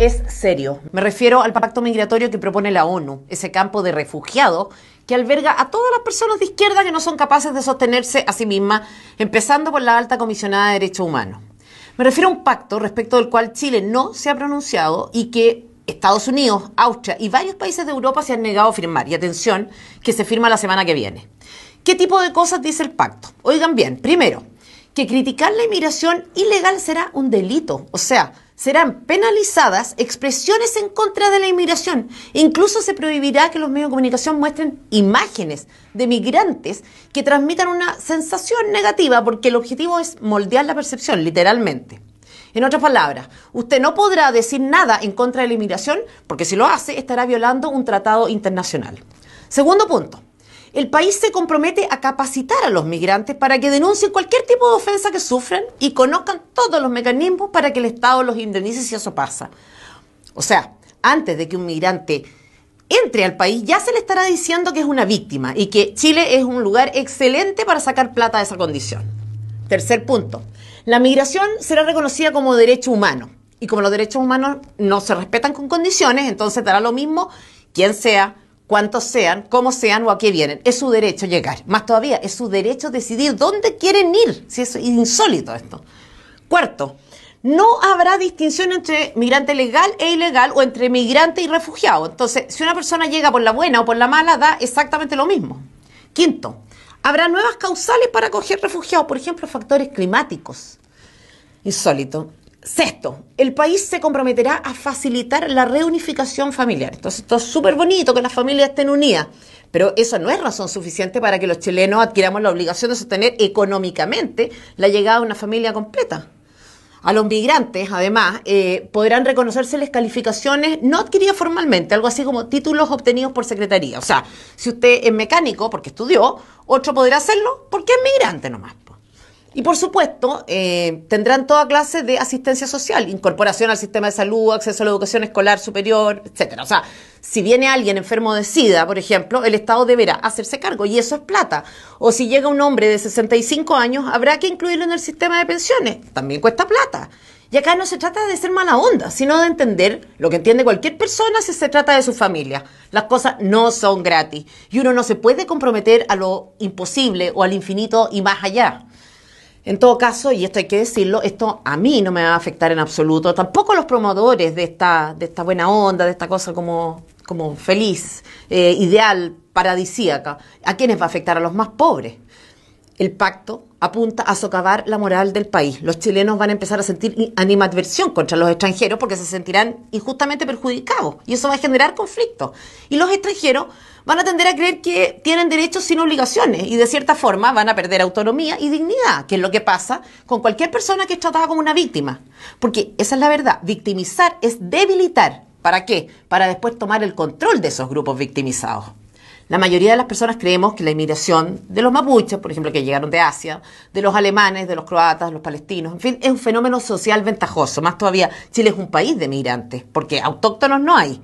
es serio. Me refiero al pacto migratorio que propone la ONU, ese campo de refugiados que alberga a todas las personas de izquierda que no son capaces de sostenerse a sí mismas, empezando por la alta comisionada de derechos humanos. Me refiero a un pacto respecto del cual Chile no se ha pronunciado y que Estados Unidos, Austria y varios países de Europa se han negado a firmar. Y atención, que se firma la semana que viene. ¿Qué tipo de cosas dice el pacto? Oigan bien, primero, que criticar la inmigración ilegal será un delito, o sea, serán penalizadas expresiones en contra de la inmigración. Incluso se prohibirá que los medios de comunicación muestren imágenes de migrantes que transmitan una sensación negativa, porque el objetivo es moldear la percepción, literalmente. En otras palabras, usted no podrá decir nada en contra de la inmigración, porque si lo hace estará violando un tratado internacional. Segundo punto, el país se compromete a capacitar a los migrantes para que denuncien cualquier tipo de ofensa que sufren y conozcan todos los mecanismos para que el Estado los indemnice si eso pasa. O sea, antes de que un migrante entre al país ya se le estará diciendo que es una víctima y que Chile es un lugar excelente para sacar plata de esa condición. Tercer punto, la migración será reconocida como derecho humano y como los derechos humanos no se respetan con condiciones, entonces dará lo mismo quien sea, cuántos sean, cómo sean o a qué vienen. Es su derecho llegar. Más todavía, es su derecho decidir dónde quieren ir. Si es insólito esto. Cuarto, no habrá distinción entre migrante legal e ilegal o entre migrante y refugiado. Entonces, si una persona llega por la buena o por la mala, da exactamente lo mismo. Quinto, habrá nuevas causales para acoger refugiados, por ejemplo, factores climáticos. Insólito. Sexto, el país se comprometerá a facilitar la reunificación familiar. Entonces, esto es súper bonito que las familias estén unidas, pero eso no es razón suficiente para que los chilenos adquiramos la obligación de sostener económicamente la llegada de una familia completa. A los migrantes, además, eh, podrán reconocerse las calificaciones no adquiridas formalmente, algo así como títulos obtenidos por secretaría. O sea, si usted es mecánico porque estudió, otro podrá hacerlo porque es migrante nomás. Y por supuesto, eh, tendrán toda clase de asistencia social, incorporación al sistema de salud, acceso a la educación escolar superior, etcétera. O sea, si viene alguien enfermo de SIDA, por ejemplo, el Estado deberá hacerse cargo y eso es plata. O si llega un hombre de 65 años, habrá que incluirlo en el sistema de pensiones, también cuesta plata. Y acá no se trata de ser mala onda, sino de entender lo que entiende cualquier persona si se trata de su familia. Las cosas no son gratis y uno no se puede comprometer a lo imposible o al infinito y más allá. En todo caso, y esto hay que decirlo, esto a mí no me va a afectar en absoluto, tampoco los promotores de esta, de esta buena onda, de esta cosa como, feliz, eh, ideal, paradisíaca. ¿A quiénes va a afectar? A los más pobres el pacto apunta a socavar la moral del país. Los chilenos van a empezar a sentir animadversión contra los extranjeros porque se sentirán injustamente perjudicados y eso va a generar conflictos. Y los extranjeros van a tender a creer que tienen derechos sin obligaciones y de cierta forma van a perder autonomía y dignidad, que es lo que pasa con cualquier persona que es tratada como una víctima. Porque esa es la verdad, victimizar es debilitar. ¿Para qué? Para después tomar el control de esos grupos victimizados. La mayoría de las personas creemos que la inmigración de los mapuches, por ejemplo, que llegaron de Asia, de los alemanes, de los croatas, de los palestinos, en fin, es un fenómeno social ventajoso. Más todavía, Chile es un país de migrantes, porque autóctonos no hay.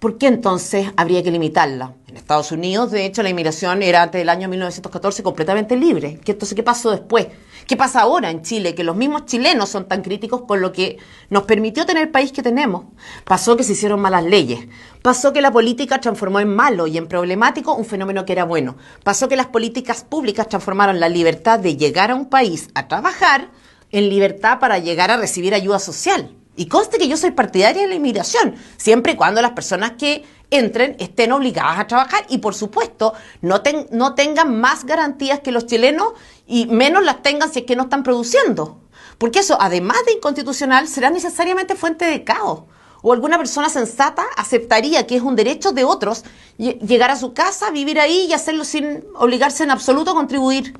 ¿por qué entonces habría que limitarla? En Estados Unidos, de hecho, la inmigración era antes del año 1914 completamente libre. ¿Qué, entonces, ¿qué pasó después? ¿Qué pasa ahora en Chile? Que los mismos chilenos son tan críticos por lo que nos permitió tener el país que tenemos. Pasó que se hicieron malas leyes. Pasó que la política transformó en malo y en problemático un fenómeno que era bueno. Pasó que las políticas públicas transformaron la libertad de llegar a un país a trabajar en libertad para llegar a recibir ayuda social. Y conste que yo soy partidaria de la inmigración, siempre y cuando las personas que entren estén obligadas a trabajar y por supuesto no, no tengan más garantías que los chilenos y menos las tengan si es que no están produciendo. Porque eso, además de inconstitucional, será necesariamente fuente de caos. O alguna persona sensata aceptaría que es un derecho de otros llegar a su casa, vivir ahí y hacerlo sin obligarse en absoluto a contribuir.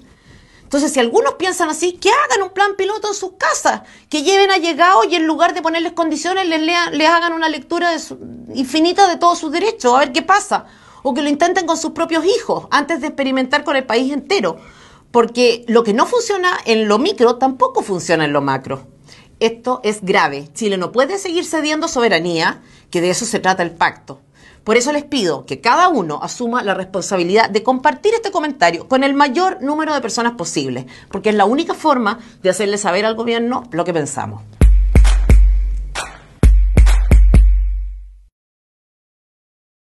Entonces, si algunos piensan así, que hagan un plan piloto en sus casas, que lleven a llegados y en lugar de ponerles condiciones, les, hagan una lectura infinita de todos sus derechos, a ver qué pasa. O que lo intenten con sus propios hijos antes de experimentar con el país entero. Porque lo que no funciona en lo micro tampoco funciona en lo macro. Esto es grave. Chile no puede seguir cediendo soberanía, que de eso se trata el pacto. Por eso les pido que cada uno asuma la responsabilidad de compartir este comentario con el mayor número de personas posible, porque es la única forma de hacerle saber al gobierno lo que pensamos.